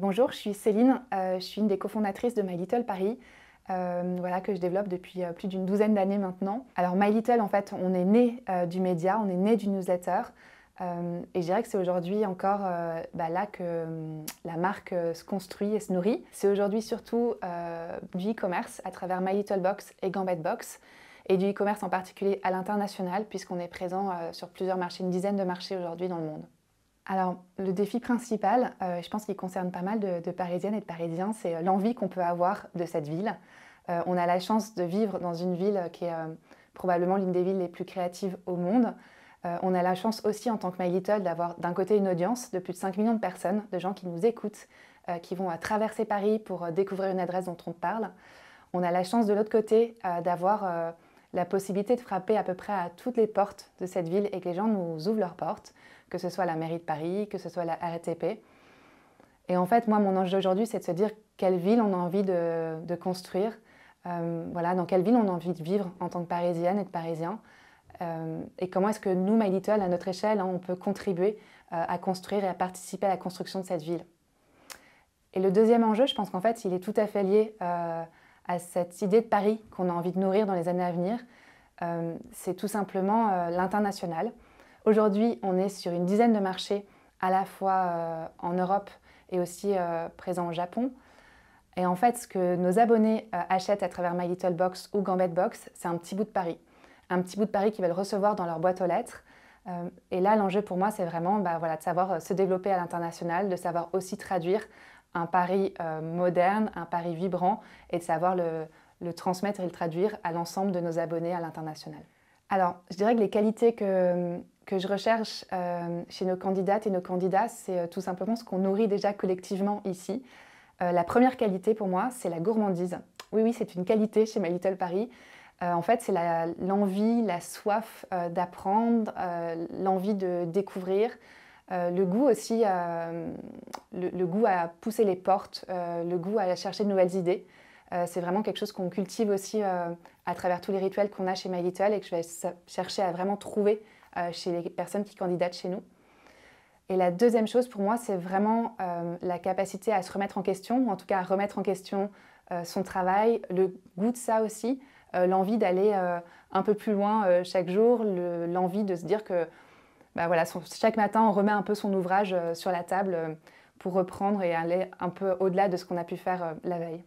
Bonjour, je suis Céline, euh, je suis une des cofondatrices de My Little Paris. Euh, voilà, que je développe depuis euh, plus d'une douzaine d'années maintenant. Alors My Little, en fait, on est né du média, on est né du newsletter. et je dirais que c'est aujourd'hui encore bah, là que la marque se construit et se nourrit. C'est aujourd'hui surtout du e-commerce à travers My Little Box et Gambit Box et du e-commerce en particulier à l'international puisqu'on est présent sur plusieurs marchés, une dizaine de marchés aujourd'hui dans le monde. Alors, le défi principal, euh, je pense qu'il concerne pas mal de, Parisiennes et de Parisiens, c'est euh, l'envie qu'on peut avoir de cette ville. Euh, on a la chance de vivre dans une ville qui est probablement l'une des villes les plus créatives au monde. on a la chance aussi en tant que My Little d'avoir d'un côté une audience de plus de 5 millions de personnes, de gens qui nous écoutent, qui vont traverser Paris pour découvrir une adresse dont on parle. On a la chance de l'autre côté d'avoir la possibilité de frapper à peu près à toutes les portes de cette ville et que les gens nous ouvrent leurs portes, que ce soit la mairie de Paris, que ce soit la RATP. Et en fait, moi, mon enjeu aujourd'hui, c'est de se dire quelle ville on a envie de, construire, euh, voilà, dans quelle ville on a envie de vivre en tant que parisienne et de parisien, euh, et comment est-ce que nous, My Little, à notre échelle, hein, on peut contribuer euh, à construire et à participer à la construction de cette ville. Et le deuxième enjeu, je pense qu'en fait, il est tout à fait lié à cette idée de Paris qu'on a envie de nourrir dans les années à venir, euh, c'est tout simplement euh, l'international. Aujourd'hui, on est sur une dizaine de marchés, à la fois euh, en Europe et aussi présent au Japon. Et en fait, ce que nos abonnés achètent à travers My Little Box ou Gambit Box, c'est un petit bout de Paris. Un petit bout de Paris qu'ils veulent recevoir dans leur boîte aux lettres. et là, l'enjeu pour moi, c'est vraiment bah, voilà, de savoir se développer à l'international, de savoir aussi traduire un Paris euh, moderne, un Paris vibrant, et de savoir le, transmettre et le traduire à l'ensemble de nos abonnés à l'international. Alors, je dirais que les qualités que, je recherche euh, chez nos candidates et nos candidats, c'est euh, tout simplement ce qu'on nourrit déjà collectivement ici. la première qualité pour moi, c'est la gourmandise. Oui, oui, c'est une qualité chez My Little Paris. en fait, c'est l'envie, la, soif d'apprendre, l'envie de découvrir, euh, le goût aussi, euh, euh, le, goût à pousser les portes, le goût à chercher de nouvelles idées. c'est vraiment quelque chose qu'on cultive aussi à travers tous les rituels qu'on a chez My Little et que je vais chercher à vraiment trouver chez les personnes qui candidatent chez nous. Et la deuxième chose pour moi, c'est vraiment la capacité à se remettre en question, ou en tout cas à remettre en question son travail, le goût de ça aussi, l'envie d'aller un peu plus loin chaque jour, l'envie de se dire que bah voilà, chaque matin, on remet un peu son ouvrage euh, sur la table euh, pour reprendre et aller un peu au-delà de ce qu'on a pu faire euh, la veille.